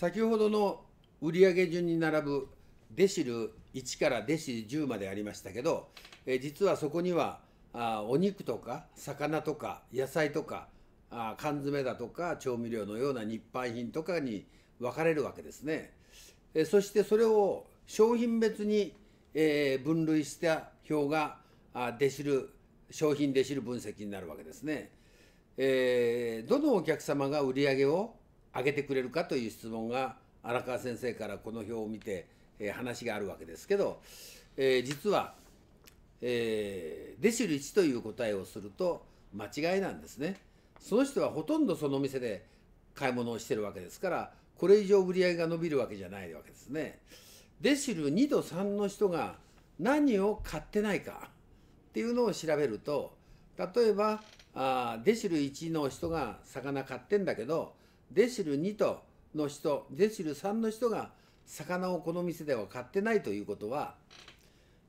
先ほどの売上順に並ぶデシル1からデシル10までありましたけど、え実はそこにはあお肉とか魚とか野菜とかあ缶詰だとか調味料のような日配品とかに分かれるわけですね。えそしてそれを商品別に、えー、分類した表があデシル商品デシル分析になるわけですね。えー、どのお客様が売上を上げてくれるかという質問が荒川先生からこの表を見て、えー、話があるわけですけど、えー、実は、えー、デシル1という答えをすると間違いなんですね。その人はほとんどその店で買い物をしてるわけですからこれ以上売り上げが伸びるわけじゃないわけですね。デシル2と3の人が何を買ってないかっていうのを調べると例えばあデシル1の人が魚買ってんだけどデシル2との人デシル3の人が魚をこの店では買ってないということは、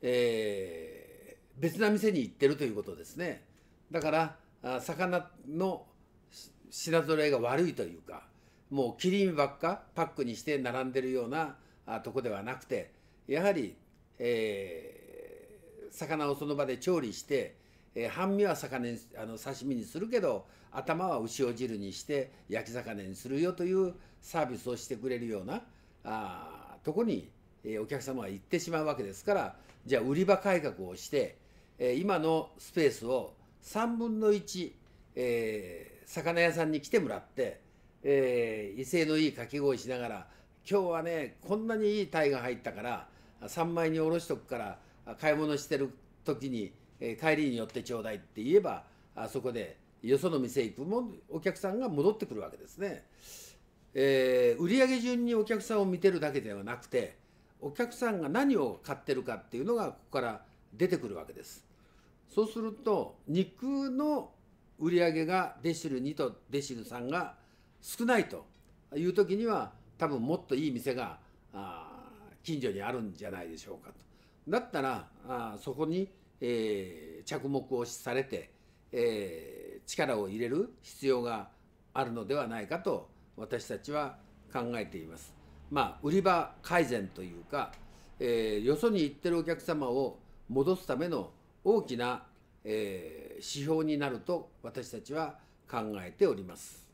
えー、別な店に行ってるということですねだから魚の品揃えが悪いというかもう切り身ばっかパックにして並んでるようなとこではなくてやはり、えー、魚をその場で調理してえー、半身は魚にあの刺身にするけど頭は牛尾汁にして焼き魚にするよというサービスをしてくれるようなあとこに、えー、お客様は行ってしまうわけですからじゃあ売り場改革をして、えー、今のスペースを3分の1、えー、魚屋さんに来てもらって、えー、威勢のいい掛け声しながら今日はねこんなにいい鯛が入ったから3枚におろしとくから買い物してる時にえー、帰りに寄ってちょうだいって言えばあそこでよその店行くもお客さんが戻ってくるわけですね。えー、売上順にお客さんを見てるだけではなくてお客さんが何を買ってるかっていうのがここから出てくるわけです。そうすると肉の売上がデシル2とデシル3が少ないという時には多分もっといい店が近所にあるんじゃないでしょうかと。だったらあそこにえー、着目をされて、えー、力を入れる必要があるのではないかと私たちは考えています。まあ、売り場改善というか、えー、よそに行ってるお客様を戻すための大きな、えー、指標になると私たちは考えております。